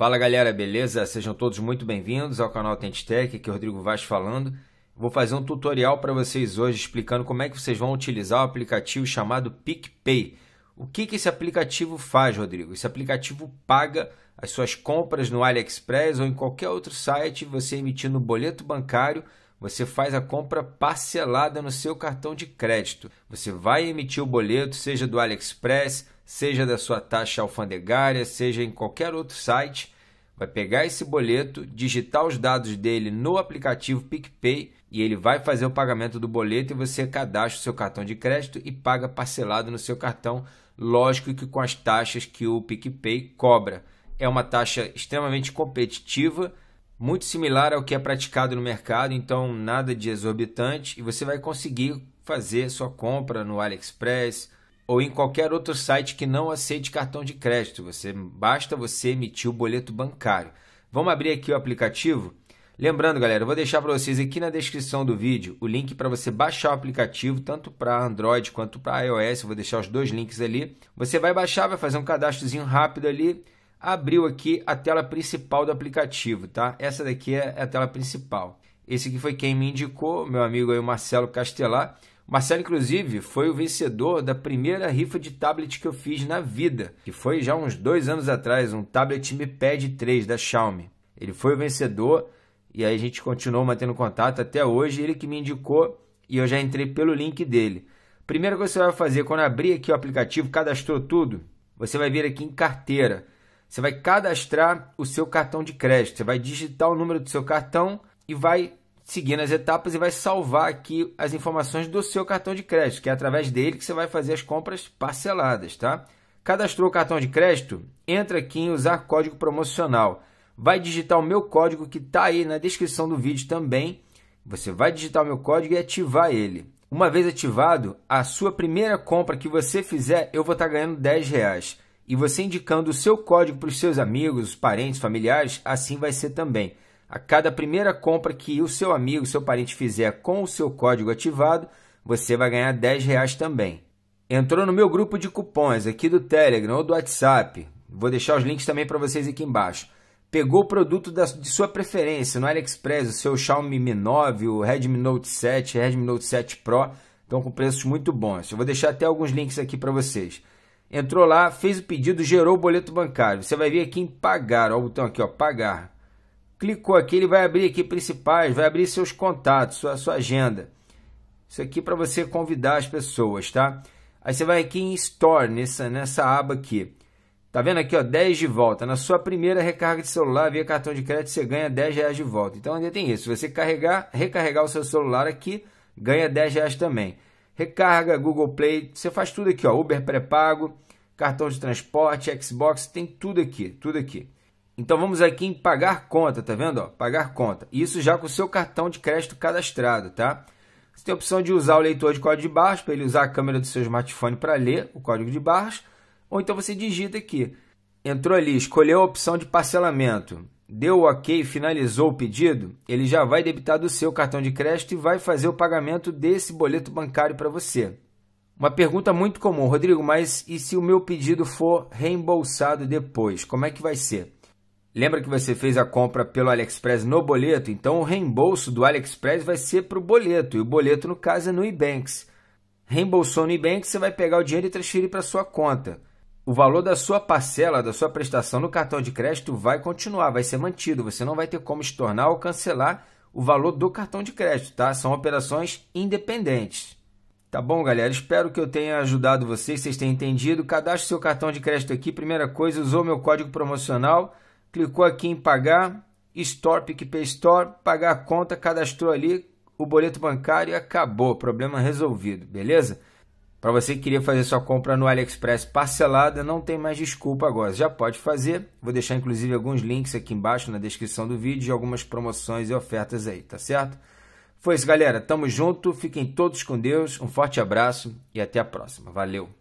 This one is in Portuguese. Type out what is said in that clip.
Fala galera, beleza? Sejam todos muito bem-vindos ao canal Tentec, aqui é o Rodrigo Vaz falando. Vou fazer um tutorial para vocês hoje explicando como é que vocês vão utilizar o aplicativo chamado PicPay. O que, que esse aplicativo faz, Rodrigo? Esse aplicativo paga as suas compras no AliExpress ou em qualquer outro site, você emitindo boleto bancário, você faz a compra parcelada no seu cartão de crédito. Você vai emitir o boleto, seja do AliExpress, seja da sua taxa alfandegária, seja em qualquer outro site, vai pegar esse boleto, digitar os dados dele no aplicativo PicPay e ele vai fazer o pagamento do boleto e você cadastra o seu cartão de crédito e paga parcelado no seu cartão, lógico que com as taxas que o PicPay cobra. É uma taxa extremamente competitiva, muito similar ao que é praticado no mercado, então nada de exorbitante e você vai conseguir fazer sua compra no AliExpress, ou em qualquer outro site que não aceite cartão de crédito. Você basta você emitir o boleto bancário. Vamos abrir aqui o aplicativo. Lembrando, galera, eu vou deixar para vocês aqui na descrição do vídeo o link para você baixar o aplicativo, tanto para Android quanto para iOS. Eu vou deixar os dois links ali. Você vai baixar, vai fazer um cadastrozinho rápido ali. Abriu aqui a tela principal do aplicativo, tá? Essa daqui é, é a tela principal. Esse aqui foi quem me indicou, meu amigo aí, o Marcelo Castelar. Marcelo, inclusive, foi o vencedor da primeira rifa de tablet que eu fiz na vida, que foi já uns dois anos atrás, um tablet Mi Pad 3 da Xiaomi. Ele foi o vencedor e aí a gente continuou mantendo contato até hoje. Ele que me indicou e eu já entrei pelo link dele. Primeiro que você vai fazer quando abrir aqui o aplicativo, cadastrou tudo, você vai vir aqui em carteira. Você vai cadastrar o seu cartão de crédito. Você vai digitar o número do seu cartão e vai seguindo as etapas e vai salvar aqui as informações do seu cartão de crédito, que é através dele que você vai fazer as compras parceladas, tá? Cadastrou o cartão de crédito? Entra aqui em usar código promocional. Vai digitar o meu código que está aí na descrição do vídeo também. Você vai digitar o meu código e ativar ele. Uma vez ativado, a sua primeira compra que você fizer, eu vou estar tá ganhando 10 reais. E você indicando o seu código para os seus amigos, parentes, familiares, assim vai ser também. A cada primeira compra que o seu amigo, seu parente fizer com o seu código ativado, você vai ganhar 10 reais também. Entrou no meu grupo de cupons aqui do Telegram ou do WhatsApp. Vou deixar os links também para vocês aqui embaixo. Pegou o produto da, de sua preferência no AliExpress, o seu Xiaomi Mi 9, o Redmi Note 7, Redmi Note 7 Pro, estão com preços muito bons. Eu vou deixar até alguns links aqui para vocês. Entrou lá, fez o pedido, gerou o boleto bancário. Você vai vir aqui em pagar, Olha o botão aqui, ó, pagar. Clicou aqui, ele vai abrir aqui principais, vai abrir seus contatos, sua, sua agenda. Isso aqui para você convidar as pessoas, tá? Aí você vai aqui em Store, nessa, nessa aba aqui. Tá vendo aqui, ó, 10 de volta. Na sua primeira recarga de celular via cartão de crédito, você ganha 10 reais de volta. Então ainda tem isso. Se você carregar, recarregar o seu celular aqui, ganha 10 reais também. Recarga, Google Play, você faz tudo aqui, ó, Uber pré-pago, cartão de transporte, Xbox, tem tudo aqui, tudo aqui. Então vamos aqui em pagar conta, tá vendo? Ó, pagar conta. Isso já com o seu cartão de crédito cadastrado, tá? Você tem a opção de usar o leitor de código de barras para ele usar a câmera do seu smartphone para ler o código de barras, ou então você digita aqui. Entrou ali, escolheu a opção de parcelamento, deu o OK, finalizou o pedido, ele já vai debitar do seu cartão de crédito e vai fazer o pagamento desse boleto bancário para você. Uma pergunta muito comum, Rodrigo, mas e se o meu pedido for reembolsado depois? Como é que vai ser? Lembra que você fez a compra pelo AliExpress no boleto? Então o reembolso do AliExpress vai ser para o boleto, e o boleto, no caso, é no Ebanks. Reembolsou no Ebanks, você vai pegar o dinheiro e transferir para sua conta. O valor da sua parcela, da sua prestação no cartão de crédito vai continuar, vai ser mantido. Você não vai ter como estornar ou cancelar o valor do cartão de crédito, tá? São operações independentes. Tá bom, galera? Espero que eu tenha ajudado vocês, vocês tenham entendido. Cadastre seu cartão de crédito aqui. Primeira coisa, usou meu código promocional clicou aqui em pagar, Store, PicPay Store, pagar a conta, cadastrou ali o boleto bancário e acabou, problema resolvido, beleza? Para você que queria fazer sua compra no AliExpress parcelada, não tem mais desculpa agora, já pode fazer. Vou deixar inclusive alguns links aqui embaixo na descrição do vídeo e algumas promoções e ofertas aí, tá certo? Foi isso, galera. Tamo junto. Fiquem todos com Deus. Um forte abraço e até a próxima. Valeu.